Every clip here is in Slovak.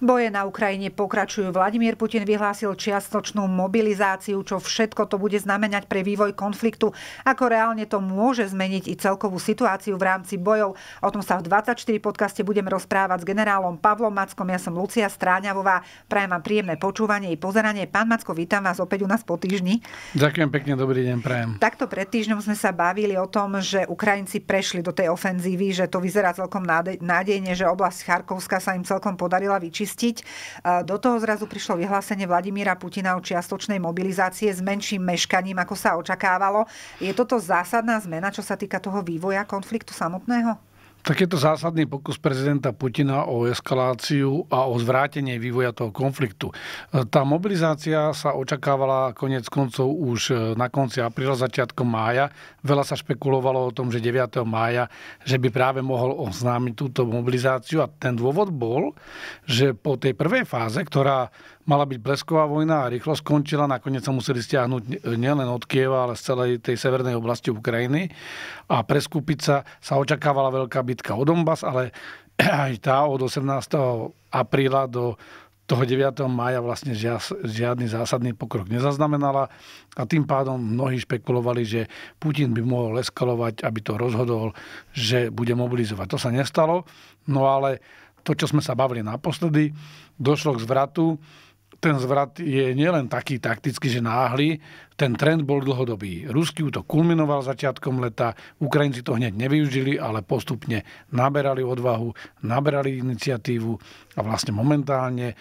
Boje na Ukrajine pokračujú. Vladimír Putin vyhlásil čiastočnú mobilizáciu, čo všetko to bude znamenať pre vývoj konfliktu, ako reálne to môže zmeniť i celkovú situáciu v rámci bojov. O tom sa v 24 podcaste budem rozprávať s generálom Pavlom Mackom. Ja som Lucia Stráňavová. Prajem vám príjemné počúvanie i pozeranie. Pán Macko, vítam vás opäť u nás po týždni. Ďakujem pekne, dobrý deň, prajem. Takto pred týždňom sme sa bavili o tom, že Ukrajinci prešli do tej ofenzívy, že to vyzerá celkom nádejne, že oblasť Charkovska sa im celkom podarila vyčistiť zistiť. E, do toho zrazu prišlo vyhlásenie Vladimíra Putina o čiastočnej mobilizácie s menším meškaním, ako sa očakávalo. Je toto zásadná zmena, čo sa týka toho vývoja konfliktu samotného? to zásadný pokus prezidenta Putina o eskaláciu a o zvrátenie vývoja toho konfliktu. Tá mobilizácia sa očakávala konec koncov už e, na konci apríla, začiatkom mája. Veľa sa špekulovalo o tom, že 9. mája, že by práve mohol oznámiť túto mobilizáciu a ten dôvod bol, že po tej prvej fáze, ktorá mala byť blesková vojna a rýchlo skončila. Nakoniec sa museli stiahnuť nielen od Kieva, ale z celej tej severnej oblasti Ukrajiny. A preskúpiť sa sa očakávala veľká bitka o Donbass, ale aj tá od 18. apríla do toho 9. mája vlastne žiadny zásadný pokrok nezaznamenala a tým pádom mnohí špekulovali, že Putin by mohol eskalovať, aby to rozhodol, že bude mobilizovať. To sa nestalo, no ale to, čo sme sa bavili naposledy, došlo k zvratu ten zvrat je nielen taký taktický, že náhly, ten trend bol dlhodobý. Ruský útok kulminoval začiatkom leta, Ukrajinci to hneď nevyužili, ale postupne naberali odvahu, naberali iniciatívu a vlastne momentálne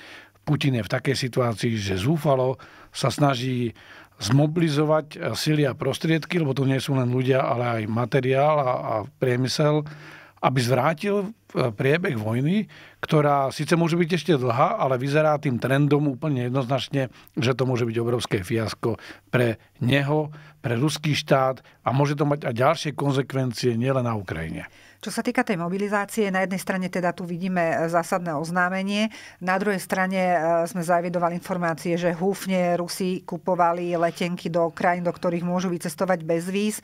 Putin je v takej situácii, že zúfalo sa snaží zmobilizovať sily a prostriedky, lebo to nie sú len ľudia, ale aj materiál a, a priemysel, aby zvrátil priebeh vojny, ktorá síce môže byť ešte dlhá, ale vyzerá tým trendom úplne jednoznačne, že to môže byť obrovské fiasko pre neho, pre ruský štát a môže to mať aj ďalšie konsekvencie nielen na Ukrajine. Čo sa týka tej mobilizácie, na jednej strane teda tu vidíme e, zásadné oznámenie, na druhej strane e, sme zaevidovali informácie, že húfne Rusi kupovali letenky do krajín, do ktorých môžu vycestovať bez víz. E,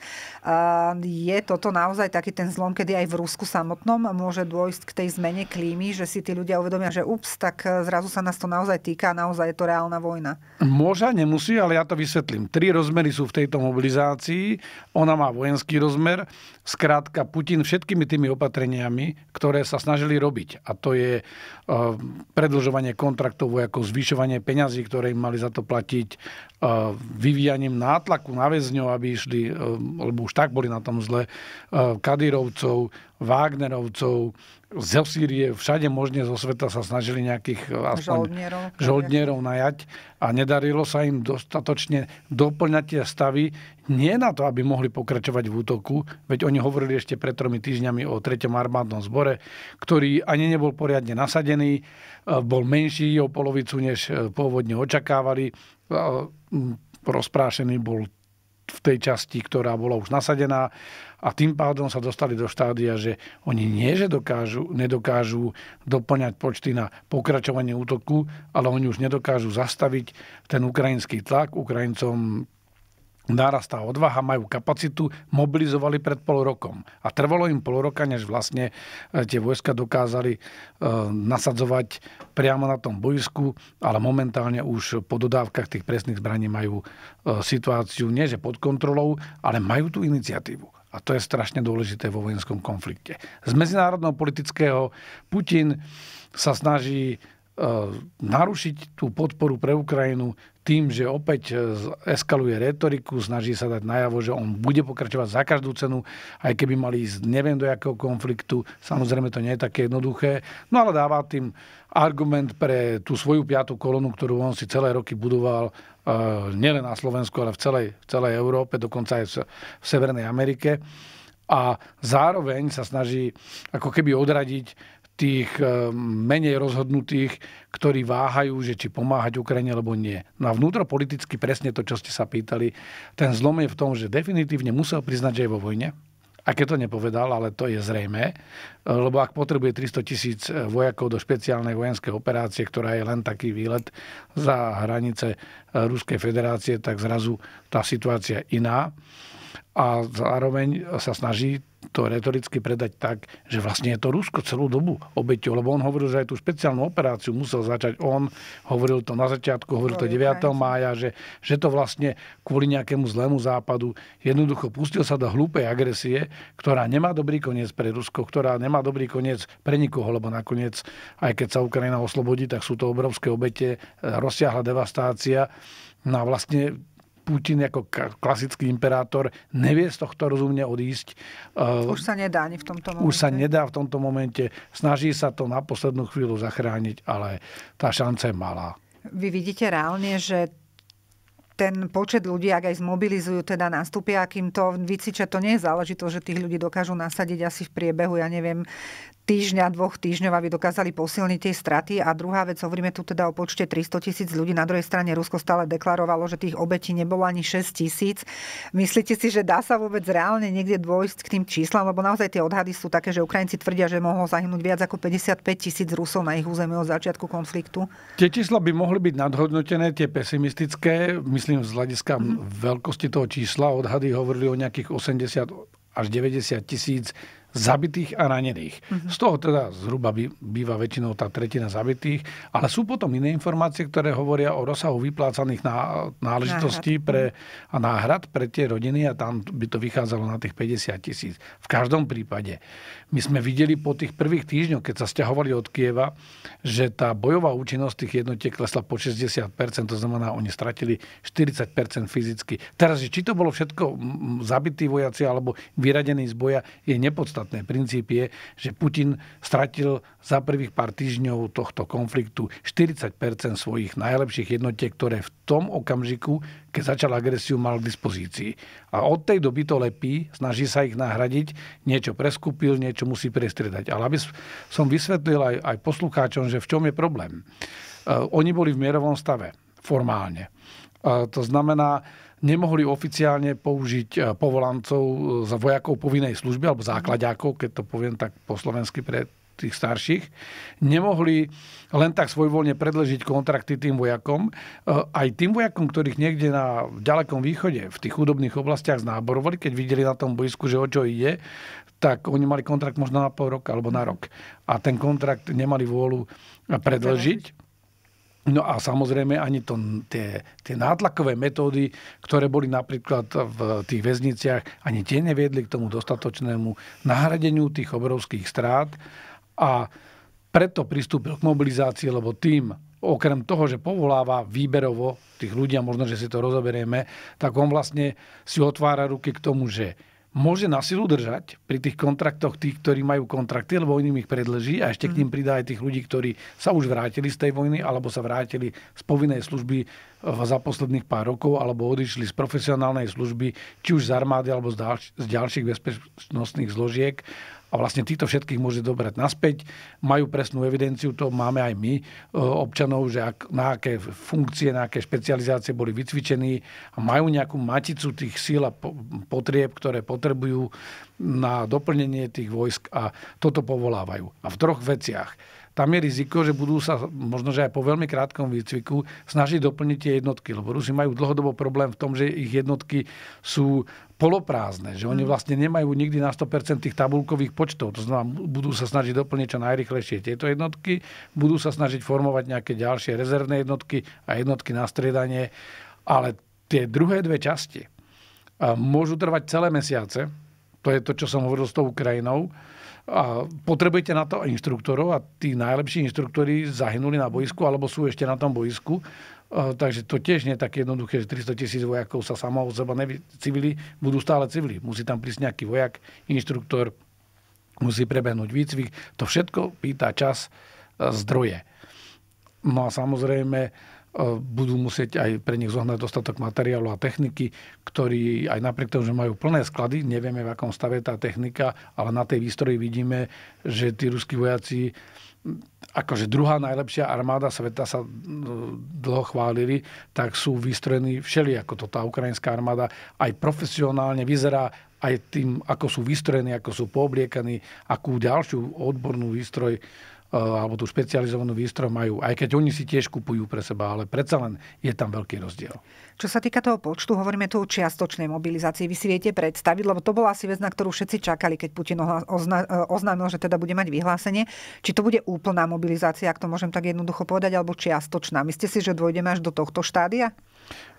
je toto naozaj taký ten zlom, kedy aj v Rusku samotnom môže dôjsť k tej zmene klímy, že si tí ľudia uvedomia, že ups, tak eh, zrazu sa nás to naozaj týka, naozaj je to reálna vojna? Môže, nemusí, ale ja to vysvetlím. Tri rozmery sú v tejto mobilizácii. Ona má vojenský rozmer. Skrátka, Putin všetkými tými opatreniami, ktoré sa snažili robiť, a to je eh, predlžovanie kontraktov ako zvyšovanie peňazí, ktoré im mali za to platiť, eh, vyvíjaním nátlaku na väzňov, aby išli, lebo už tak boli na tom zle, Kadirovcov, Wagnerovcov, z Sýrie, všade možne zo sveta sa snažili nejakých eh, aspoň žoldnierov, žoldnierov najať a nedarilo sa im dostatočne doplňať tie stavy, nie na to, aby mohli pokračovať v útoku, veď oni hovorili ešte pred tromi týždňami o 3. armádnom zbore, ktorý ani nebol poriadne nasadený, eh, bol menší o polovicu, než eh, pôvodne očakávali rozprášený bol v tej časti, ktorá bola už nasadená a tým pádom sa dostali do štádia, že oni nie, že dokážu, nedokážu doplňať počty na pokračovanie útoku, ale oni už nedokážu zastaviť ten ukrajinský tlak. Ukrajincom Nárastá odvaha, majú kapacitu, mobilizovali pred pol rokom. A trvalo im pol roka, než vlastne e, tie vojska dokázali e, nasadzovať priamo na tom bojsku, ale momentálne už po dodávkach tých presných zbraní majú e, situáciu nie že pod kontrolou, ale majú tú iniciatívu. A to je strašne dôležité vo vojenskom konflikte. Z medzinárodného politického Putin sa snaží narušiť tú podporu pre Ukrajinu tým, že opäť e, eskaluje retoriku, snaží sa dať najavo, že on bude pokračovať za každú cenu, aj keby mali ísť neviem do jakého konfliktu. Samozrejme to nie je také jednoduché, no ale dáva tým argument pre tú svoju piatú kolonu, ktorú on si celé roky budoval e, nielen na Slovensku, ale v celej, v celej Európe, dokonca aj v, v Severnej Amerike. A zároveň sa snaží ako keby odradiť tých eh, menej rozhodnutých, ktorí váhajú, že či pomáhať Ukrajine alebo nie. No a vnútropoliticky presne to, čo ste sa pýtali, ten zlom je v tom, že definitívne musel priznať, že je vo vojne. A keď to nepovedal, ale to je zrejme, eh, lebo ak potrebuje 300 tisíc eh, vojakov do špeciálnej vojenskej operácie, ktorá je len taký výlet za hranice Ruskej federácie, tak zrazu tá situácia iná. A zároveň sa snaží to retoricky predať tak, že vlastne je to Rusko celú dobu obeťou, lebo on hovoril, že aj tú špeciálnu operáciu musel začať on, hovoril to na začiatku, hovoril to 9. mája, že, že to vlastne kvôli nejakému zlému západu jednoducho pustil sa do hlúpej agresie, ktorá nemá dobrý koniec pre Rusko, ktorá nemá dobrý koniec pre nikoho, lebo nakoniec, aj keď sa Ukrajina oslobodí, tak sú to obrovské obete, e, rozsiahla devastácia. No a vlastne Putin ako klasický imperátor nevie z tohto rozumne odísť. Eh, už sa nedá ani v tomto momente. Už sa nedá v tomto momente. Snaží sa to na poslednú chvíľu zachrániť, ale tá šanca je malá. Vy vidíte reálne, že ten počet ľudí, ak aj zmobilizujú, teda nastúpia, akým to vycíčia, to nie je záležitosť, že tých ľudí dokážu nasadiť asi v priebehu, ja neviem, týždňa, dvoch týždňov, aby dokázali posilniť tie straty. A druhá vec, hovoríme tu teda o počte 300 tisíc ľudí. Na druhej strane Rusko stále deklarovalo, že tých obetí nebolo ani 6 tisíc. Myslíte si, že dá sa vôbec reálne niekde dôjsť k tým číslam? Lebo naozaj tie odhady sú také, že Ukrajinci tvrdia, že mohlo zahynúť viac ako 55 tisíc Rusov na ich území od začiatku konfliktu. Tie čísla by mohli byť nadhodnotené, tie pesimistické. Myslím, myslím z hľadiska mm-hmm. veľkosti toho čísla, odhady hovorili o nejakých 80 až 90 tisíc zabitých a ranených. Mm-hmm. Z toho teda zhruba býva väčšinou tá tretina zabitých, ale sú potom iné informácie, ktoré hovoria o rozsahu vyplácaných náležitostí náhrad. pre, mhm. a náhrad pre tie rodiny a tam by to vychádzalo na tých 50 tisíc. V každom prípade. My sme videli po tých prvých týždňoch, keď sa stiahovali od Kieva, že tá bojová účinnosť tých jednotiek klesla po 60%, to znamená, oni stratili 40% fyzicky. Teraz, či to bolo všetko zabití vojaci alebo vyradení z boja, je nepodstatné základné Princíp je, že Putin stratil za prvých pár týždňov tohto konfliktu 40 svojich najlepších jednotiek, ktoré v tom okamžiku, keď začal agresiu, mal k dispozícii. A od tej doby to lepí, snaží sa ich nahradiť, niečo preskúpil, niečo musí prestriedať. Ale aby som vysvetlil aj, aj poslucháčom, že v čom je problém. E, oni boli v mierovom stave, formálne. E, to znamená, nemohli oficiálne použiť e, povolancov e, za vojakov povinnej služby alebo mhm. základiakov, keď to poviem tak po slovensky pre tých starších, nemohli len tak svojvoľne predležiť kontrakty tým vojakom. E, aj tým vojakom, ktorých niekde na ďalekom východe, v tých chudobných oblastiach znáborovali, keď videli na tom boisku, že o čo ide, tak oni mali kontrakt možno na pol roka alebo na rok. A ten kontrakt nemali vôľu predlžiť. No a samozrejme ani to, tie, tie nátlakové metódy, ktoré boli napríklad v tých väzniciach, ani tie neviedli k tomu dostatočnému nahradeniu tých obrovských strát a preto pristúpil k mobilizácii, lebo tým, okrem toho, že povoláva výberovo tých ľudia, možno, že si to rozoberieme, tak on vlastne si otvára ruky k tomu, že môže na silu držať pri tých kontraktoch tých, ktorí majú kontrakty, lebo oni ich predlží a ešte k ním mm. pridá aj tých ľudí, ktorí sa už vrátili z tej vojny alebo sa vrátili z povinnej služby eh, za posledných pár rokov alebo odišli z profesionálnej služby, či už z armády alebo z, ďalších bezpečnostných zložiek a vlastne týchto všetkých môže dobrať naspäť. Majú presnú evidenciu, to máme aj my, e, občanov, že ak, na aké funkcie, na aké špecializácie boli vycvičení a majú nejakú maticu tých síl a potrieb, ktoré potrebujú na doplnenie tých vojsk a toto povolávajú. A v troch veciach tam je riziko, že budú sa možno, že aj po veľmi krátkom výcviku snažiť doplniť tie jednotky, lebo Rusi majú dlhodobo problém v tom, že ich jednotky sú poloprázdne, že oni mm. vlastne nemajú nikdy na 100% tých tabulkových počtov. To znamená, budú sa snažiť doplniť čo najrychlejšie tieto jednotky, budú sa snažiť formovať nejaké ďalšie rezervné jednotky a jednotky na striedanie, ale tie druhé dve časti môžu trvať celé mesiace, to je to, čo som hovoril s tou Ukrajinou, a potrebujete na to inštruktorov a tí najlepší inštruktori zahynuli na boisku alebo sú ešte na tom boisku. E, takže to tiež nie je tak jednoduché, že 300 tisíc vojakov sa samo od seba civili, budú stále civili. Musí tam prísť nejaký vojak, inštruktor, musí prebehnúť výcvik. To všetko pýta čas, e, zdroje. No a samozrejme, E, budú musieť aj pre nich zohnať dostatok materiálu a techniky, ktorí aj napriek tomu, že majú plné sklady, nevieme v akom stave tá technika, ale na tej výstroji vidíme, že tí ruskí vojaci akože druhá najlepšia armáda sveta sa e, dlho chválili, tak sú vystrojení všeli, ako to tá ukrajinská armáda aj profesionálne vyzerá, aj tým, ako sú vystrojení, ako sú poobliekaní, akú ďalšiu odbornú výstroj Eh, alebo tú špecializovanú výstroj majú, aj keď oni si tiež kupujú pre seba, ale predsa len je tam veľký rozdiel. Čo sa týka toho počtu, hovoríme tu o čiastočnej mobilizácii. Vy si viete predstaviť, lebo to bola asi vec, na ktorú všetci čakali, keď Putin eh, oznámil, že teda bude mať vyhlásenie. Či to bude úplná mobilizácia, ak to môžem tak jednoducho povedať, alebo čiastočná. Myslíte si, že dôjdeme až do tohto štádia?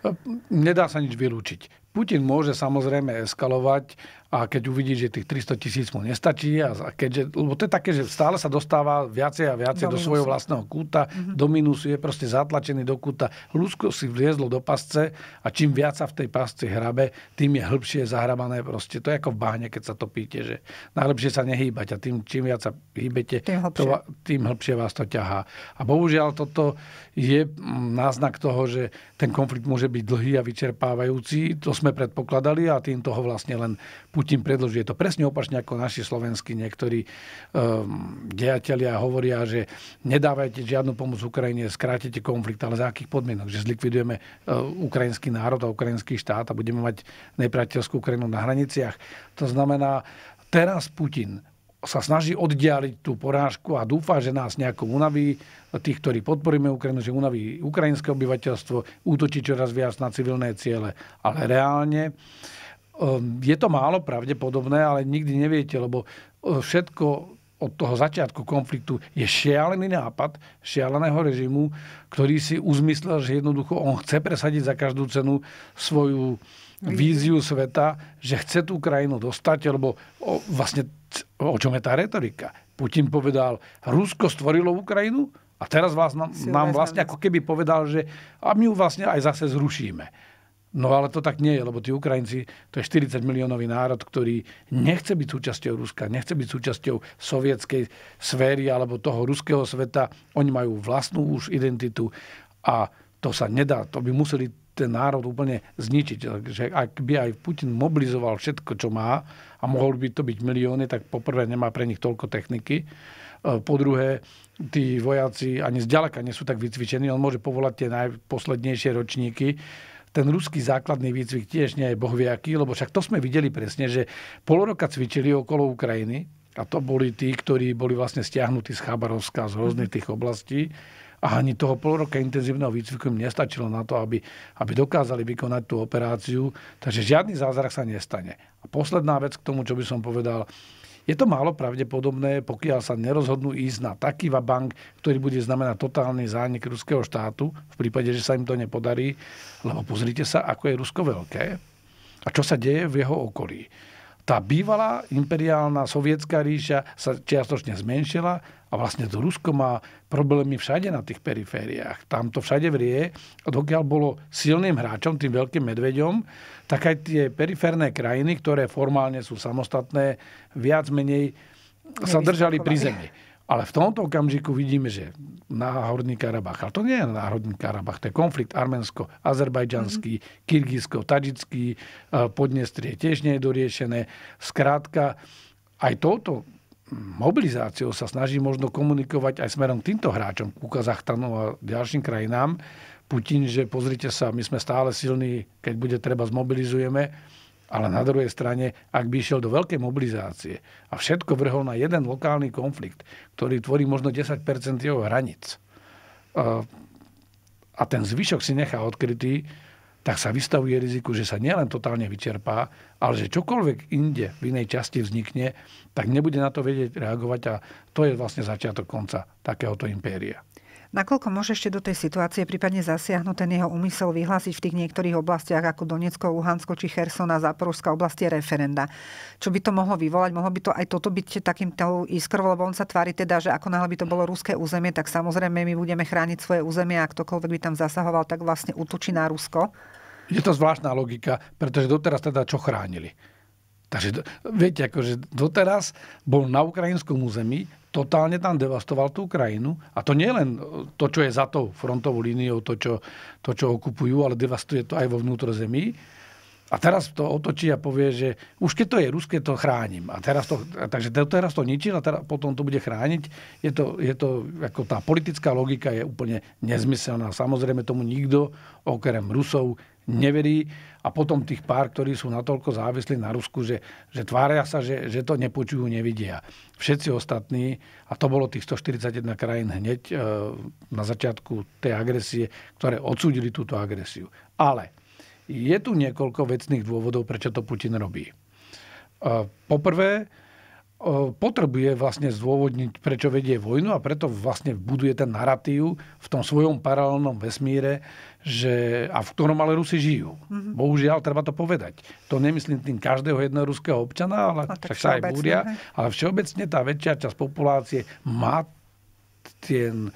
Eh, nedá sa nič vylúčiť. Putin môže samozrejme eskalovať a keď uvidí, že tých 300 tisíc mu nestačí, a keďže, lebo to je také, že stále sa dostáva viacej a viacej do, do svojho vlastného kúta, mm-hmm. do minusu, je proste zatlačený do kúta. Ľudsko si vliezlo do pasce a čím viac sa v tej pasci hrabe, tým je hĺbšie zahrabané. Proste to je ako v bahne, keď sa topíte, že najlepšie sa nehýbať a tým, čím viac sa hýbete, tým hĺbšie. To, tým hĺbšie vás to ťahá. A bohužiaľ toto je mm, náznak toho, že ten konflikt môže byť dlhý a vyčerpávajúci. To sme predpokladali a tým toho vlastne len Putin predloží. Je to presne opačne ako naši slovenskí niektorí um, dejatelia hovoria, že nedávajte žiadnu pomoc Ukrajine, skrátite konflikt, ale za akých podmienok? Že zlikvidujeme uh, ukrajinský národ a ukrajinský štát a budeme mať nepriateľskú Ukrajinu na hraniciach. To znamená, teraz Putin sa snaží oddialiť tú porážku a dúfa, že nás nejako unaví, tých, ktorí podporíme Ukrajinu, že unaví ukrajinské obyvateľstvo, útočí čoraz viac na civilné ciele. Ale reálne Ehm, je to málo pravdepodobné, ale nikdy neviete, lebo e, všetko od toho začiatku konfliktu je šialený nápad šialeného režimu, ktorý si uzmyslel, že jednoducho on chce presadiť za každú cenu svoju víziu sveta, že chce tú krajinu dostať, lebo o, vlastne o čom je tá retorika? Putin povedal, Rusko stvorilo Ukrajinu a teraz vás nám, nám vlastne ako keby povedal, že a my ju vlastne aj zase zrušíme. No ale to tak nie je, lebo tí Ukrajinci, to je 40 miliónový národ, ktorý nechce byť súčasťou Ruska, nechce byť súčasťou sovietskej sféry alebo toho ruského sveta. Oni majú vlastnú už identitu a to sa nedá. To by museli ten národ úplne zničiť. Takže ak by aj Putin mobilizoval všetko, čo má, a mohol by to byť milióny, tak poprvé nemá pre nich toľko techniky. E, po druhé, tí vojaci ani zďaleka nie sú tak vycvičení. On môže povolať tie najposlednejšie ročníky, ten ruský základný výcvik tiež nie je bohviaký, lebo však to sme videli presne, že pol roka cvičili okolo Ukrajiny a to boli tí, ktorí boli vlastne stiahnutí z Chabarovska, z rôznych tých oblastí a ani toho pol roka intenzívneho výcviku im nestačilo na to, aby, aby dokázali vykonať tú operáciu. Takže žiadny zázrak sa nestane. A posledná vec k tomu, čo by som povedal, je to málo pravdepodobné, pokiaľ sa nerozhodnú ísť na taký bank, ktorý bude znamenať totálny zánik ruského štátu, v prípade, že sa im to nepodarí. Lebo pozrite sa, ako je Rusko veľké a čo sa deje v jeho okolí tá bývalá imperiálna sovietská ríša sa čiastočne zmenšila a vlastne to Rusko má problémy všade na tých perifériách. Tam to všade vrie. A dokiaľ bolo silným hráčom, tým veľkým medveďom, tak aj tie periférne krajiny, ktoré formálne sú samostatné, viac menej sa držali pri zemi. Ale v tomto okamžiku vidíme, že náhorný Karabach, ale to nie je náhorný Karabach, to je konflikt arménsko-azerbajdžanský, mm-hmm. kyrgyzsko-tadžický, e, podnestrie tiež nie je doriešené. Skrátka, aj touto mobilizáciou sa snaží možno komunikovať aj smerom k týmto hráčom, ku Kazachstanu a ďalším krajinám. Putin, že pozrite sa, my sme stále silní, keď bude treba, zmobilizujeme ale na druhej strane, ak by išiel do veľkej mobilizácie a všetko vrhol na jeden lokálny konflikt, ktorý tvorí možno 10 jeho hranic e, a ten zvyšok si nechá odkrytý, tak sa vystavuje riziku, že sa nielen totálne vyčerpá, ale že čokoľvek inde v inej časti vznikne, tak nebude na to vedieť reagovať a to je vlastne začiatok konca takéhoto impéria. Nakoľko môže ešte do tej situácie prípadne zasiahnuť ten jeho úmysel vyhlásiť v tých niektorých oblastiach ako Donecko, Luhansko či Chersona, Záporovská oblasti referenda? Čo by to mohlo vyvolať? Mohlo by to aj toto byť takým iskrou, lebo on sa tvári teda, že ako náhle by to bolo ruské územie, tak samozrejme my budeme chrániť svoje územie a ktokoľvek by tam zasahoval, tak vlastne útočí na Rusko. Je to zvláštna logika, pretože doteraz teda čo chránili? Takže viete, akože doteraz bol na ukrajinskom území, totálne tam devastoval tú krajinu. A to nie len e, to, čo je za tou frontovou líniou, to čo, to, čo okupujú, ale devastuje to aj vo vnútrozemí. A teraz to otočí a povie, že už keď to je ruské, to chránim. A teraz to, takže teraz to ničil a teraz, potom to bude chrániť. Je to, je to, ako tá politická logika je úplne nezmyselná. Samozrejme tomu nikto okrem Rusov neverí a potom tých pár, ktorí sú natoľko závislí na Rusku, že, že tvária sa, že, že to nepočujú, nevidia. Všetci ostatní, a to bolo tých 141 krajín hneď e, na začiatku tej agresie, ktoré odsúdili túto agresiu. Ale je tu niekoľko vecných dôvodov, prečo to Putin robí. E, poprvé, e, potrebuje vlastne zdôvodniť, prečo vedie vojnu a preto vlastne buduje ten narratív v tom svojom paralelnom vesmíre, že, a v ktorom ale Rusi žijú. Mm-hmm. Bohužiaľ, treba to povedať. To nemyslím tým každého jedného ruského občana, ale no, však sa aj búria. Ale všeobecne tá väčšia časť populácie má ten,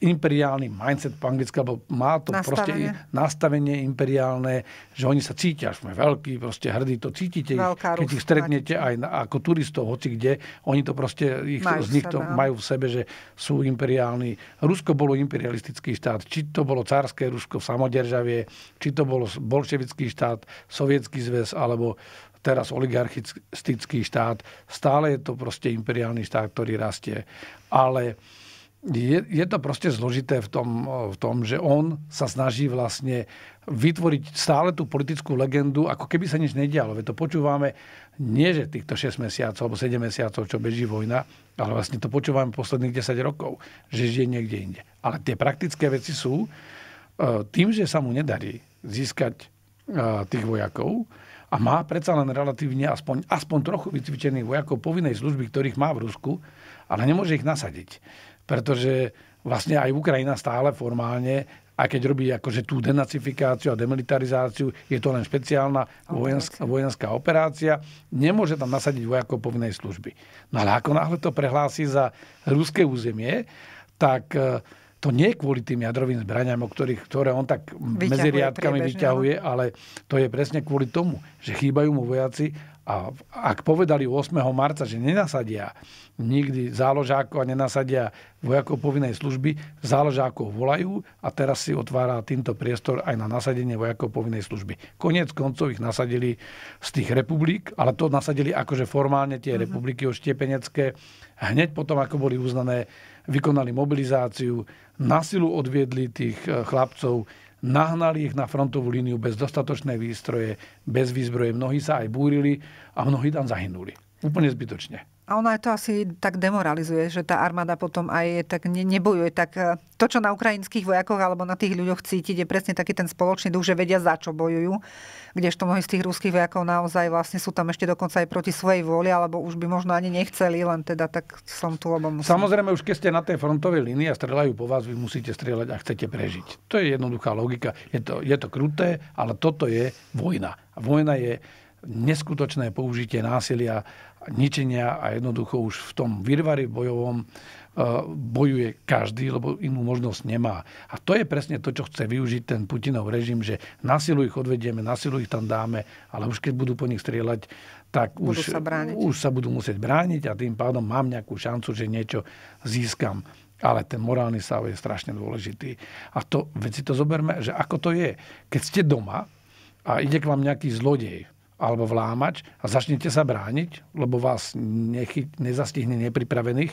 imperiálny mindset po anglicky, alebo má to nastavenie. proste nastavenie imperiálne, že oni sa cítia, sme veľkí, proste hrdí, to cítite Veľká ich, keď Ruska, ich stretnete aj na, ako turistov, hoci kde, oni to proste, ich, majú z nich sebe, to majú v sebe, že sú imperiálni. Rusko bolo imperialistický štát, či to bolo cárske Rusko v samodержavie, či to bolo bolševický štát, sovietský zväz, alebo teraz oligarchistický štát. Stále je to proste imperiálny štát, ktorý rastie. Ale je, je to proste zložité v tom, v tom, že on sa snaží vlastne vytvoriť stále tú politickú legendu, ako keby sa nič nedialo. Veď to počúvame nie, že týchto 6 mesiacov alebo 7 mesiacov, čo beží vojna, ale vlastne to počúvame posledných 10 rokov, že žije niekde inde. Ale tie praktické veci sú, e, tým, že sa mu nedarí získať e, tých vojakov, a má predsa len relatívne aspoň, aspoň trochu vycvičených vojakov povinnej služby, ktorých má v Rusku, ale nemôže ich nasadiť pretože vlastne aj Ukrajina stále formálne a keď robí akože tú denacifikáciu a demilitarizáciu, je to len špeciálna vojenská, vojenská operácia. Nemôže tam nasadiť vojakov povinnej služby. No ale ako náhle to prehlási za ruské územie, tak eh, to nie je kvôli tým jadrovým zbraniam, o ktorých, ktoré on tak vyťahuje medzi riadkami priebežne, vyťahuje, ale to je presne kvôli tomu, že chýbajú mu vojaci a ak povedali 8. marca, že nenasadia nikdy záložákov a nenasadia vojakov povinnej služby, záložákov volajú a teraz si otvára týmto priestor aj na nasadenie vojakov povinnej služby. Konec koncov ich nasadili z tých republik, ale to nasadili akože formálne tie mhm. republiky oštiepenecké hneď potom, ako boli uznané vykonali mobilizáciu, nasilu odviedli tých e, chlapcov, nahnali ich na frontovú líniu bez dostatočnej výstroje, bez výzbroje. Mnohí sa aj búrili a mnohí tam zahynuli. Úplne zbytočne. A ono aj to asi tak demoralizuje, že tá armáda potom aj je, tak ne, nebojuje. Tak e, to, čo na ukrajinských vojakoch alebo na tých ľuďoch cítiť, je presne taký ten spoločný duch, že vedia, za čo bojujú. Kdežto mnohí z tých ruských vojakov naozaj vlastne sú tam ešte dokonca aj proti svojej vôli, alebo už by možno ani nechceli, len teda tak som tu, lebo musím. Samozrejme, už keď ste na tej frontovej línii a strelajú po vás, vy musíte strieľať a chcete prežiť. To je jednoduchá logika. Je to, je to kruté, ale toto je vojna. A vojna je neskutočné použitie násilia ničenia a jednoducho už v tom virvare bojovom e, bojuje každý, lebo inú možnosť nemá. A to je presne to, čo chce využiť ten Putinov režim, že na silu ich odvedieme, na silu ich tam dáme, ale už keď budú po nich strieľať, tak budú už sa, už sa budú musieť brániť a tým pádom mám nejakú šancu, že niečo získam. Ale ten morálny stav je strašne dôležitý. A to, veď si to zoberme, že ako to je. Keď ste doma a ide k vám nejaký zlodej, alebo vlámať a začnete sa brániť, lebo vás nechy, nezastihne nepripravených,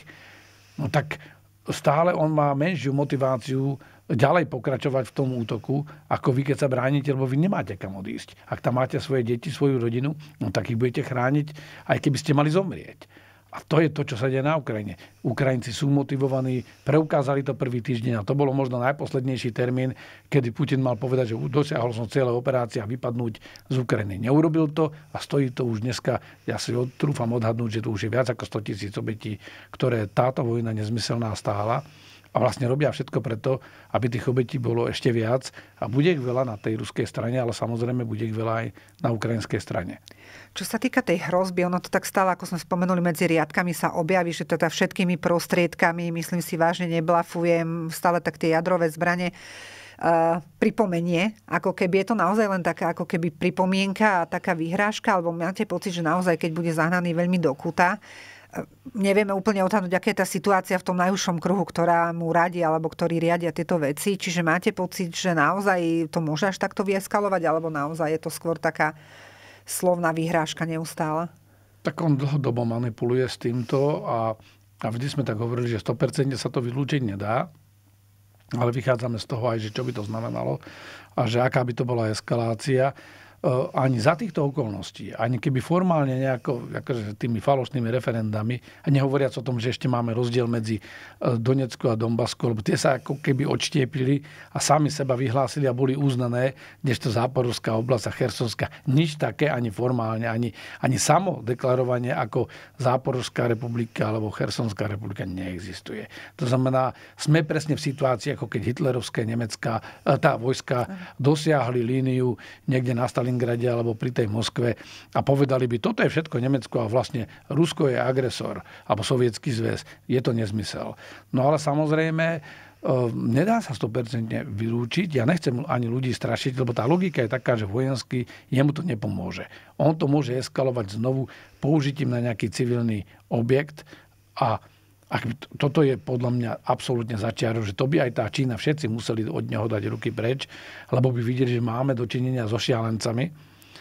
no tak stále on má menšiu motiváciu ďalej pokračovať v tom útoku, ako vy, keď sa bránite, lebo vy nemáte kam odísť. Ak tam máte svoje deti, svoju rodinu, no tak ich budete chrániť, aj keby ste mali zomrieť. A to je to, čo sa deje na Ukrajine. Ukrajinci sú motivovaní, preukázali to prvý týždeň a to bolo možno najposlednejší termín, kedy Putin mal povedať, že dosiahol som cieľe operácie a vypadnúť z Ukrajiny. Neurobil to a stojí to už dneska, ja si trúfam odhadnúť, že to už je viac ako 100 tisíc obetí, ktoré táto vojna nezmyselná stála a vlastne robia všetko preto, aby tých obetí bolo ešte viac a bude ich veľa na tej ruskej strane, ale samozrejme bude ich veľa aj na ukrajinskej strane. Čo sa týka tej hrozby, ono to tak stále, ako sme spomenuli, medzi riadkami sa objaví, že teda všetkými prostriedkami, myslím si vážne neblafujem, stále tak tie jadrové zbranie e, pripomenie, ako keby je to naozaj len taká ako keby pripomienka a taká vyhrážka, alebo máte pocit, že naozaj, keď bude zahnaný veľmi do kuta, nevieme úplne odhadnúť, aká je tá situácia v tom najúžšom kruhu, ktorá mu radi alebo ktorí riadia tieto veci. Čiže máte pocit, že naozaj to môže až takto vieskalovať, alebo naozaj je to skôr taká slovná vyhrážka neustále? Tak on dlhodobo manipuluje s týmto a, a vždy sme tak hovorili, že 100% sa to vylúčiť nedá, ale vychádzame z toho aj, že čo by to znamenalo a že aká by to bola eskalácia. E, ani za týchto okolností, ani keby formálne nejako, akože tými falošnými referendami, a nehovoriac o tom, že ešte máme rozdiel medzi e, Donetsku a Donbasku, lebo tie sa ako keby odštiepili a sami seba vyhlásili a boli uznané, kdežto Záporovská oblasť a Chersonská. Nič také ani formálne, ani, ani samo deklarovanie ako Záporovská republika alebo Chersonská republika neexistuje. To znamená, sme presne v situácii, ako keď hitlerovské nemecká, e, tá vojska dosiahli líniu, niekde nastali Stalingrade alebo pri tej Moskve a povedali by, toto je všetko Nemecko a vlastne Rusko je agresor alebo Sovietský zväz. Je to nezmysel. No ale samozrejme, e, nedá sa 100% vylúčiť. Ja nechcem ani ľudí strašiť, lebo tá logika je taká, že vojenský jemu to nepomôže. On to môže eskalovať znovu použitím na nejaký civilný objekt a ak, toto je podľa mňa absolútne začiaro, že to by aj tá Čína všetci museli od neho dať ruky preč, lebo by videli, že máme dočinenia so šialencami,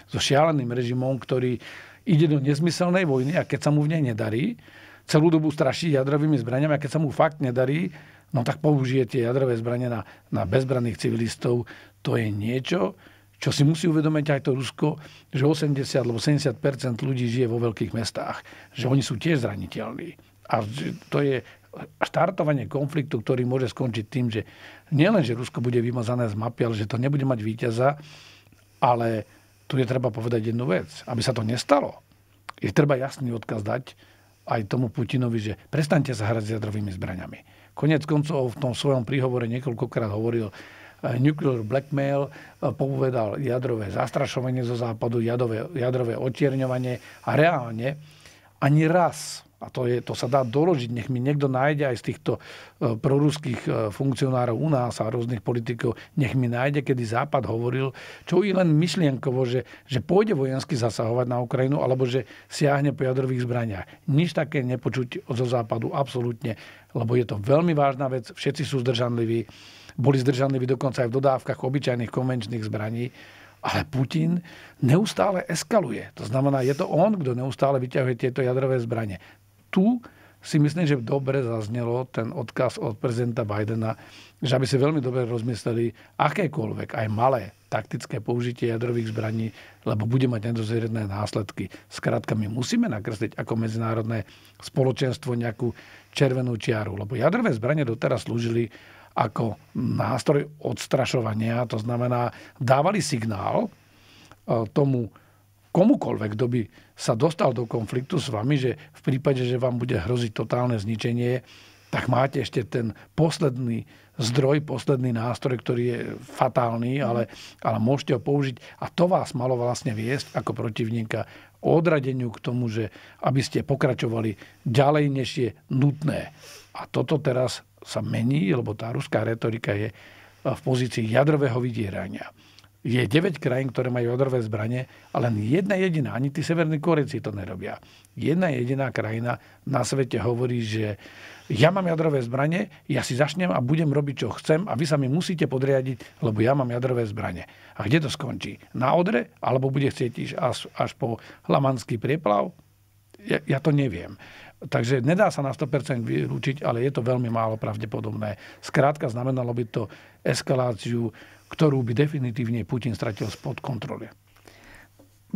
so šialeným režimom, ktorý ide do nezmyselnej vojny a keď sa mu v nej nedarí, celú dobu straší jadrovými zbraniami a keď sa mu fakt nedarí, no tak použije tie jadrové zbranie na, na bezbranných civilistov. To je niečo, čo si musí uvedomiť aj to Rusko, že 80 alebo 70 ľudí žije vo veľkých mestách, že oni sú tiež zraniteľní. A to je štartovanie konfliktu, ktorý môže skončiť tým, že nielen, že Rusko bude vymazané z mapy, ale že to nebude mať víťaza, ale tu je treba povedať jednu vec. Aby sa to nestalo, je treba jasný odkaz dať aj tomu Putinovi, že prestaňte sa hrať s jadrovými zbraňami. Konec koncov v tom svojom príhovore niekoľkokrát hovoril eh, nuclear blackmail, eh, povedal jadrové zastrašovanie zo západu, jadové, jadrové otierňovanie a reálne ani raz a to, je, to sa dá doložiť, nech mi niekto nájde aj z týchto e, proruských e, funkcionárov u nás a rôznych politikov, nech mi nájde, kedy Západ hovoril, čo i len myšlienkovo, že, že pôjde vojensky zasahovať na Ukrajinu, alebo že siahne po jadrových zbraniach. Nič také nepočuť zo Západu, absolútne, lebo je to veľmi vážna vec, všetci sú zdržanliví, boli zdržanliví dokonca aj v dodávkach obyčajných konvenčných zbraní. Ale Putin neustále eskaluje. To znamená, je to on, kto neustále vyťahuje tieto jadrové zbranie tu si myslím, že dobre zaznelo ten odkaz od prezidenta Bidena, že aby si veľmi dobre rozmysleli akékoľvek, aj malé taktické použitie jadrových zbraní, lebo bude mať nedozvierené následky. Skrátka, my musíme nakresliť ako medzinárodné spoločenstvo nejakú červenú čiaru, lebo jadrové zbranie doteraz slúžili ako nástroj odstrašovania, to znamená, dávali signál e, tomu komukolvek, kto by sa dostal do konfliktu s vami, že v prípade, že vám bude hroziť totálne zničenie, tak máte ešte ten posledný zdroj, posledný nástroj, ktorý je fatálny, mhm. ale, ale môžete ho použiť. A to vás malo vlastne viesť ako protivníka odradeniu k tomu, že aby ste pokračovali ďalej, než je nutné. A toto teraz sa mení, lebo tá ruská retorika je v pozícii jadrového vydierania je 9 krajín, ktoré majú jadrové zbranie, ale len jedna jediná, ani tí severní koreci to nerobia. Jedna jediná krajina na svete hovorí, že ja mám jadrové zbranie, ja si začnem a budem robiť, čo chcem a vy sa mi musíte podriadiť, lebo ja mám jadrové zbranie. A kde to skončí? Na Odre? Alebo bude chcieť ísť až, až po Lamanský prieplav? Ja, ja to neviem. Takže nedá sa na 100% vylúčiť, ale je to veľmi málo pravdepodobné. Skrátka znamenalo by to eskaláciu ktorú by definitívne Putin stratil spod kontroly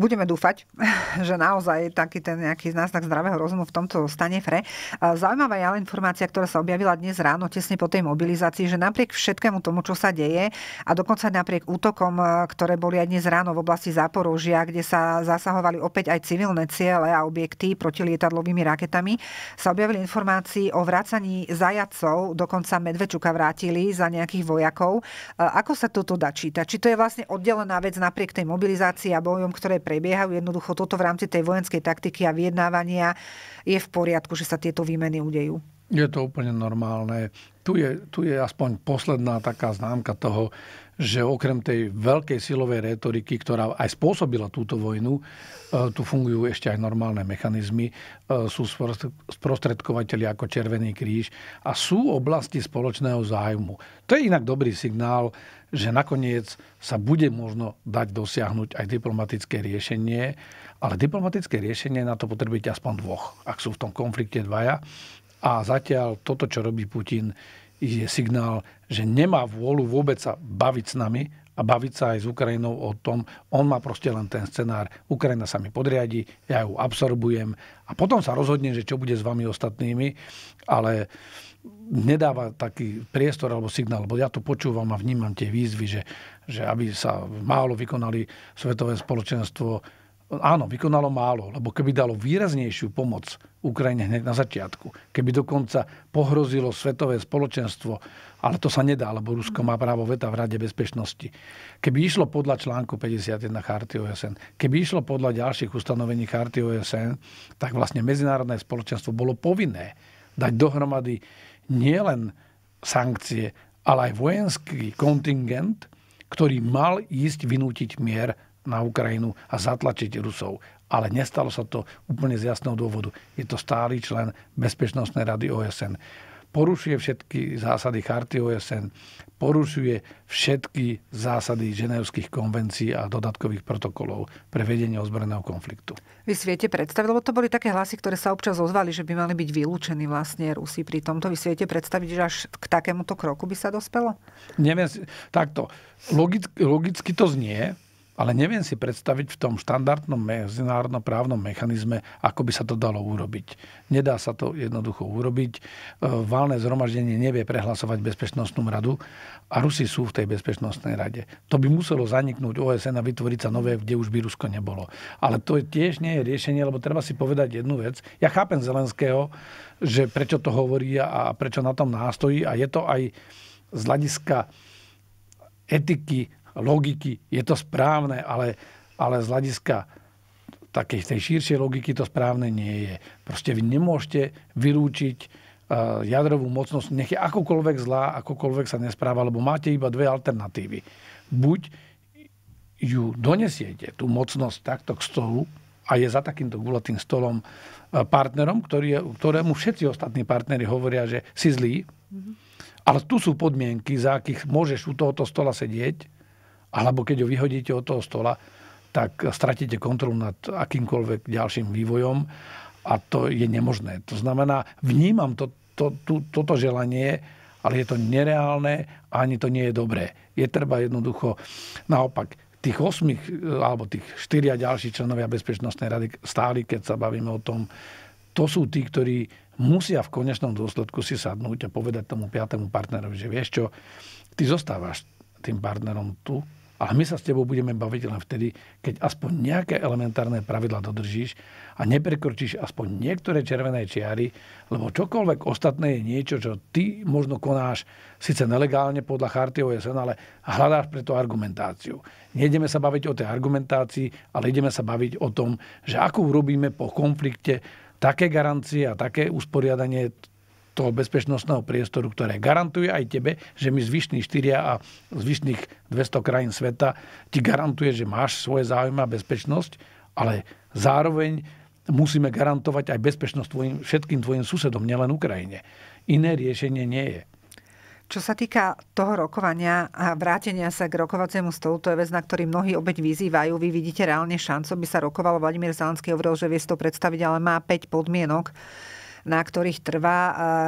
budeme dúfať, že naozaj taký ten nejaký náznak zdravého rozumu v tomto stane fre. Zaujímavá je ale informácia, ktorá sa objavila dnes ráno, tesne po tej mobilizácii, že napriek všetkému tomu, čo sa deje a dokonca napriek útokom, e, ktoré boli aj dnes ráno v oblasti Záporožia, kde sa zasahovali opäť aj civilné ciele a objekty proti lietadlovými raketami, sa objavili informácie o vrácaní zajacov, dokonca Medvečuka vrátili za nejakých vojakov. E, ako sa toto dá čítať? Či to je vlastne oddelená vec napriek tej mobilizácii a bojom, ktoré prebiehajú. Jednoducho toto v rámci tej vojenskej taktiky a vyjednávania je v poriadku, že sa tieto výmeny udejú. Je to úplne normálne tu je, tu je aspoň posledná taká známka toho, že okrem tej veľkej silovej rétoriky, ktorá aj spôsobila túto vojnu, e, tu fungujú ešte aj normálne mechanizmy. E, sú sprostredkovateľi ako Červený kríž a sú oblasti spoločného zájmu. To je inak dobrý signál, že nakoniec sa bude možno dať dosiahnuť aj diplomatické riešenie, ale diplomatické riešenie na to potrebujete aspoň dvoch, ak sú v tom konflikte dvaja a zatiaľ toto, čo robí Putin, je signál, že nemá vôľu vôbec sa baviť s nami a baviť sa aj s Ukrajinou o tom. On má proste len ten scenár. Ukrajina sa mi podriadi, ja ju absorbujem a potom sa rozhodne, že čo bude s vami ostatnými, ale nedáva taký priestor alebo signál, lebo ja to počúvam a vnímam tie výzvy, že, že aby sa málo vykonali svetové spoločenstvo áno, vykonalo málo, lebo keby dalo výraznejšiu pomoc Ukrajine hneď na začiatku, keby dokonca pohrozilo svetové spoločenstvo, ale to sa nedá, lebo Rusko má právo veta v Rade bezpečnosti. Keby išlo podľa článku 51 Charty OSN, keby išlo podľa ďalších ustanovení Charty OSN, tak vlastne medzinárodné spoločenstvo bolo povinné dať dohromady nielen sankcie, ale aj vojenský kontingent, ktorý mal ísť vynútiť mier na Ukrajinu a zatlačiť Rusov. Ale nestalo sa to úplne z jasného dôvodu. Je to stály člen Bezpečnostnej rady OSN. Porušuje všetky zásady charty OSN, porušuje všetky zásady ženevských konvencií a dodatkových protokolov pre vedenie ozbrojeného konfliktu. Vy si viete predstaviť, lebo to boli také hlasy, ktoré sa občas ozvali, že by mali byť vylúčení vlastne Rusi pri tomto. Vy si viete predstaviť, že až k takémuto kroku by sa dospelo? Neviem, takto. Logicky, logicky to znie, ale neviem si predstaviť v tom štandardnom medzinárodnoprávnom mechanizme, ako by sa to dalo urobiť. Nedá sa to jednoducho urobiť. E, Válne zhromaždenie nevie prehlasovať Bezpečnostnú radu a Rusi sú v tej Bezpečnostnej rade. To by muselo zaniknúť OSN a vytvoriť sa nové, kde už by Rusko nebolo. Ale to tiež nie je riešenie, lebo treba si povedať jednu vec. Ja chápem Zelenského, že prečo to hovorí a prečo na tom nástojí a je to aj z hľadiska etiky logiky je to správne, ale, ale z hľadiska takej tej širšej logiky to správne nie je. Proste vy nemôžete vylúčiť e, jadrovú mocnosť, nech je akokoľvek zlá, akokoľvek sa nespráva, lebo máte iba dve alternatívy. Buď ju donesiete, tú mocnosť, takto k stolu a je za takýmto gulatým stolom e, partnerom, ktorý je, ktorému všetci ostatní partnery hovoria, že si zlý, mm-hmm. ale tu sú podmienky, za akých môžeš u tohoto stola sedieť, alebo keď ho vyhodíte od toho stola, tak stratíte kontrolu nad akýmkoľvek ďalším vývojom a to je nemožné. To znamená, vnímam to, to, to, toto želanie, ale je to nereálne a ani to nie je dobré. Je treba jednoducho naopak tých 8 eh, alebo tých 4 ďalší členovia Bezpečnostnej rady stáli, keď sa bavíme o tom, to sú tí, ktorí musia v konečnom dôsledku si sadnúť a povedať tomu piatému partnerovi, že vieš čo, ty zostávaš tým partnerom tu, ale my sa s tebou budeme baviť len vtedy, keď aspoň nejaké elementárne pravidla dodržíš a neprekročíš aspoň niektoré červené čiary, lebo čokoľvek ostatné je niečo, čo ty možno konáš síce nelegálne podľa charty OSN, ale hľadáš pre to argumentáciu. Nejdeme sa baviť o tej argumentácii, ale ideme sa baviť o tom, že ako urobíme po konflikte také garancie a také usporiadanie toho bezpečnostného priestoru, ktoré garantuje aj tebe, že my zvyšní štyria a zvyšných 200 krajín sveta ti garantuje, že máš svoje záujmy a bezpečnosť, ale zároveň musíme garantovať aj bezpečnosť tvojim, všetkým tvojim susedom, nielen Ukrajine. Iné riešenie nie je. Čo sa týka toho rokovania a vrátenia sa k rokovaciemu stolu, to je vec, na ktorý mnohí obeď vyzývajú. Vy vidíte reálne šancu, by sa rokovalo. Vladimír Zelenský hovoril, že vie si to predstaviť, ale má 5 podmienok na ktorých trvá.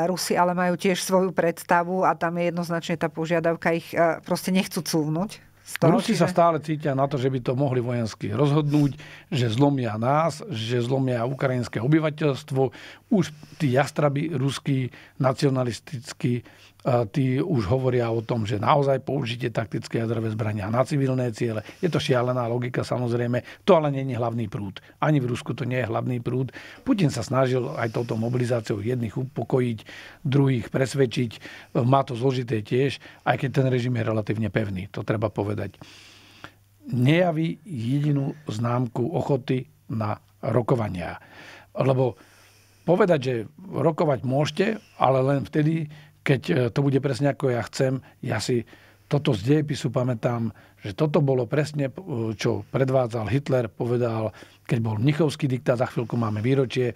Rusi ale majú tiež svoju predstavu a tam je jednoznačne tá požiadavka, ich e, proste nechcú cúvnuť. Toho, Rusi čiže... sa stále cítia na to, že by to mohli vojensky rozhodnúť, že zlomia nás, že zlomia ukrajinské obyvateľstvo. Už tí jastraby ruskí, nacionalistickí, tí už hovoria o tom, že naozaj použite taktické jadrové zbrania na civilné ciele. Je to šialená logika samozrejme, to ale nie je hlavný prúd. Ani v Rusku to nie je hlavný prúd. Putin sa snažil aj touto mobilizáciou jedných upokojiť, druhých presvedčiť. Má to zložité tiež, aj keď ten režim je relatívne pevný, to treba povedať. Nejaví jedinú známku ochoty na rokovania. Lebo povedať, že rokovať môžete, ale len vtedy, keď e, to bude presne ako ja chcem, ja si toto z dejepisu pamätám, že toto bolo presne, e, čo predvádzal Hitler, povedal, keď bol Mnichovský diktát, za chvíľku máme výročie,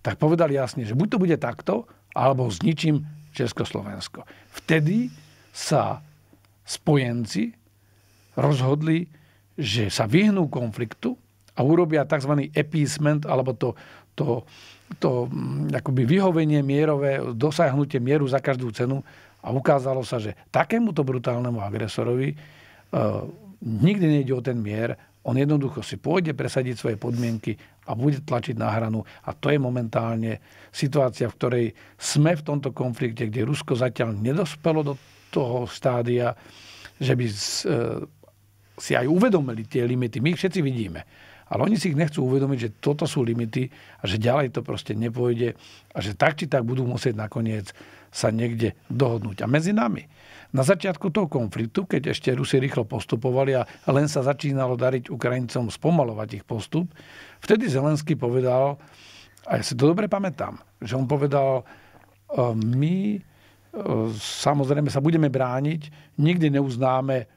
tak povedal jasne, že buď to bude takto, alebo zničím Československo. Vtedy sa spojenci rozhodli, že sa vyhnú konfliktu a urobia tzv. appeasement, alebo to, to to mm, akoby vyhovenie mierové, dosiahnutie mieru za každú cenu a ukázalo sa, že takémuto brutálnemu agresorovi e, nikdy nejde o ten mier, on jednoducho si pôjde presadiť svoje podmienky a bude tlačiť na hranu. A to je momentálne situácia, v ktorej sme v tomto konflikte, kde Rusko zatiaľ nedospelo do toho stádia, že by e, si aj uvedomili tie limity. My ich všetci vidíme. Ale oni si ich nechcú uvedomiť, že toto sú limity a že ďalej to proste nepôjde a že tak či tak budú musieť nakoniec sa niekde dohodnúť. A medzi nami, na začiatku toho konfliktu, keď ešte Rusi rýchlo postupovali a len sa začínalo dariť Ukrajincom spomalovať ich postup, vtedy Zelenský povedal, a ja si to dobre pamätám, že on povedal, ehm, my e, samozrejme sa budeme brániť, nikdy neuznáme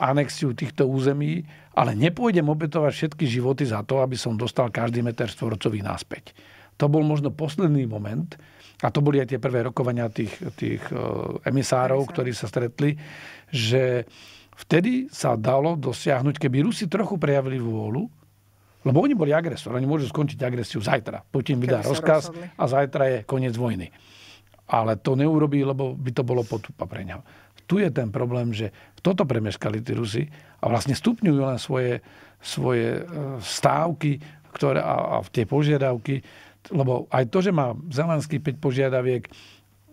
anexiu týchto území ale nepôjdem obetovať všetky životy za to, aby som dostal každý meter štvorcový náspäť. To bol možno posledný moment a to boli aj tie prvé rokovania tých, tých e, emisárov, Emisár. ktorí sa stretli, že vtedy sa dalo dosiahnuť, keby Rusi trochu prejavili vôľu, lebo oni boli agresor, oni môžu skončiť agresiu zajtra. Putin vydá rozkaz rozhodli. a zajtra je koniec vojny. Ale to neurobí, lebo by to bolo potupa pre ňa tu je ten problém, že toto premeškali tí Rusi a vlastne stupňujú len svoje, svoje e, stávky ktoré, a, a tie požiadavky, lebo aj to, že má Zelenský 5 požiadaviek,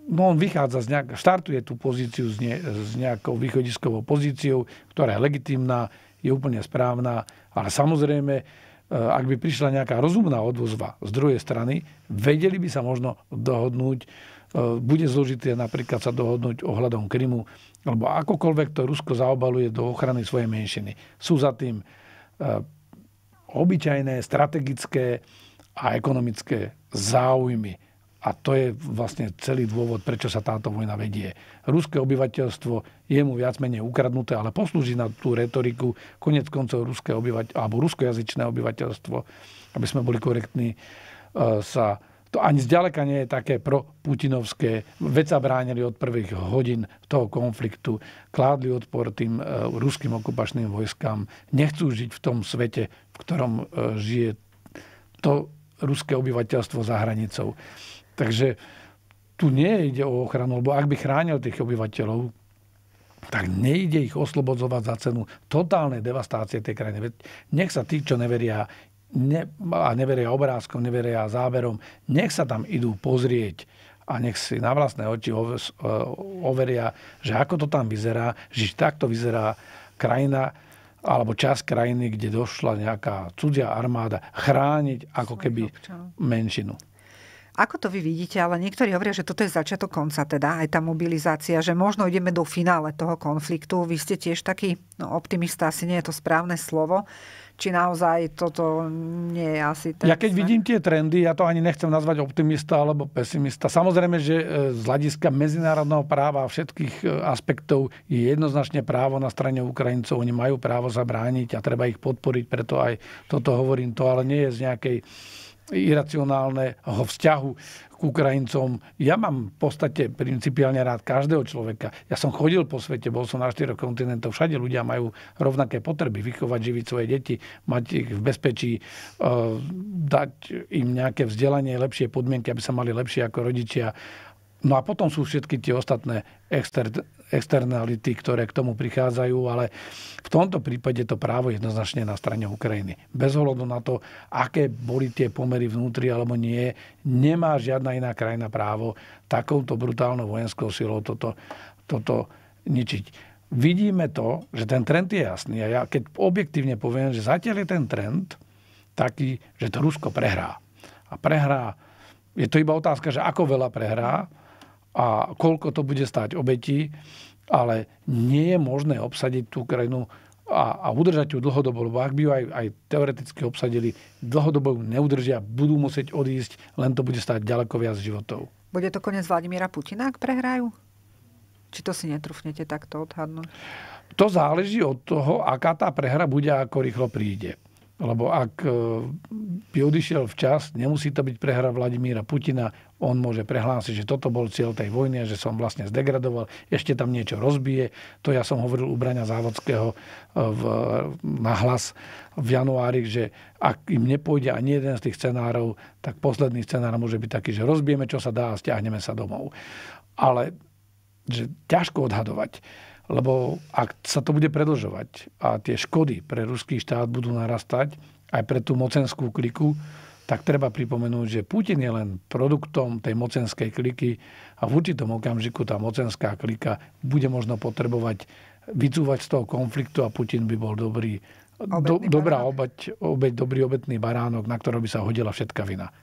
no on vychádza z nejak, štartuje tú pozíciu s, ne, nejakou východiskovou pozíciou, ktorá je legitimná, je úplne správna, ale samozrejme, e, ak by prišla nejaká rozumná odvozva z druhej strany, vedeli by sa možno dohodnúť E, bude zložité napríklad sa dohodnúť ohľadom Krymu, alebo akokoľvek to Rusko zaobaluje do ochrany svojej menšiny. Sú za tým e, obyčajné, strategické a ekonomické záujmy. A to je vlastne celý dôvod, prečo sa táto vojna vedie. Ruské obyvateľstvo je mu viac menej ukradnuté, ale poslúži na tú retoriku konec koncov ruské obyvateľstvo alebo ruskojazyčné obyvateľstvo, aby sme boli korektní, e, sa to ani zďaleka nie je také pro-putinovské. Veď sa bránili od prvých hodín toho konfliktu, kládli odpor tým e, ruským okupačným vojskám. Nechcú žiť v tom svete, v ktorom e, žije to ruské obyvateľstvo za hranicou. Takže tu nie ide o ochranu, lebo ak by chránil tých obyvateľov, tak nejde ich oslobodzovať za cenu totálnej devastácie tej krajiny. nech sa tí, čo neveria ne, a neveria obrázkom, neveria záberom, nech sa tam idú pozrieť a nech si na vlastné oči e, overia, že ako to tam vyzerá, že takto vyzerá krajina alebo časť krajiny, kde došla nejaká cudzia armáda, chrániť ako keby menšinu. Ako to vy vidíte, ale niektorí hovoria, že toto je začiatok konca, teda aj tá mobilizácia, že možno ideme do finále toho konfliktu. Vy ste tiež taký no, optimista, asi nie je to správne slovo či naozaj toto nie je asi ten Ja keď smer. vidím tie trendy, ja to ani nechcem nazvať optimista alebo pesimista. Samozrejme, že e, z hľadiska medzinárodného práva a všetkých e, aspektov je jednoznačne právo na strane Ukrajincov. Oni majú právo zabrániť a treba ich podporiť, preto aj toto hovorím. To ale nie je z nejakej iracionálneho vzťahu k Ukrajincom. Ja mám v podstate principiálne rád každého človeka. Ja som chodil po svete, bol som na štyroch kontinentoch, všade ľudia majú rovnaké potreby vychovať, živiť svoje deti, mať ich v bezpečí, e, dať im nejaké vzdelanie, lepšie podmienky, aby sa mali lepšie ako rodičia No a potom sú všetky tie ostatné exter, externality, ktoré k tomu prichádzajú, ale v tomto prípade to právo jednoznačne na strane Ukrajiny. Bez ohľadu na to, aké boli tie pomery vnútri alebo nie, nemá žiadna iná krajina právo takouto brutálnou vojenskou silou toto, toto ničiť. Vidíme to, že ten trend je jasný a ja keď objektívne poviem, že zatiaľ je ten trend taký, že to Rusko prehrá. A prehrá, je to iba otázka, že ako veľa prehrá, a koľko to bude stáť obeti, ale nie je možné obsadiť tú krajinu a, a udržať ju dlhodobo, lebo ak by ju aj, aj teoreticky obsadili, dlhodobo ju neudržia, budú musieť odísť, len to bude stáť ďaleko viac životov. Bude to koniec Vladimíra Putina, ak prehrajú? Či to si netrufnete takto odhadnúť? To záleží od toho, aká tá prehra bude a ako rýchlo príde. Lebo ak eh, by odišiel včas, nemusí to byť prehra Vladimíra Putina, on môže prehlásiť, že toto bol cieľ tej vojny a že som vlastne zdegradoval, ešte tam niečo rozbije. To ja som hovoril u Braňa Závodského e, v, na hlas v januári, že ak im nepôjde ani jeden z tých scenárov, tak posledný scenár môže byť taký, že rozbijeme, čo sa dá a stiahneme sa domov. Ale že ťažko odhadovať. Lebo ak sa to bude predlžovať a tie škody pre ruský štát budú narastať, aj pre tú mocenskú kliku, tak treba pripomenúť, že Putin je len produktom tej mocenskej kliky a v určitom okamžiku tá mocenská klika bude možno potrebovať vycúvať z toho konfliktu a Putin by bol dobrý, do, dobrá obeď, obeď, dobrý obetný baránok, na ktorého by sa hodila všetka vina.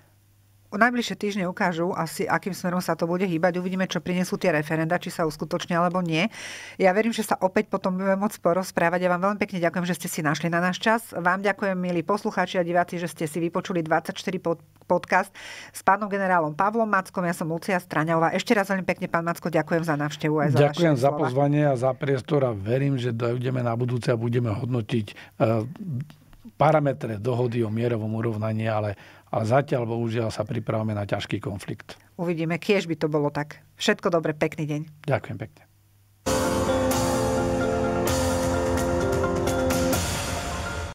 Najbližšie týždne ukážu asi, akým smerom sa to bude hýbať. Uvidíme, čo prinesú tie referenda, či sa uskutočnia alebo nie. Ja verím, že sa opäť potom budeme môcť porozprávať. Ja vám veľmi pekne ďakujem, že ste si našli na náš čas. Vám ďakujem, milí poslucháči a diváci, že ste si vypočuli 24 pod, podcast s pánom generálom Pavlom Mackom. Ja som Lucia Straňová. Ešte raz veľmi pekne, pán Macko, ďakujem za návštevu aj za Ďakujem za pozvanie a za priestor a verím, že dojdeme na budúce a budeme hodnotiť eh, parametre dohody o mierovom urovnaní, ale a zatiaľ, bohužiaľ, sa pripravujeme na ťažký konflikt. Uvidíme, kiež by to bolo tak. Všetko dobre, pekný deň. Ďakujem pekne.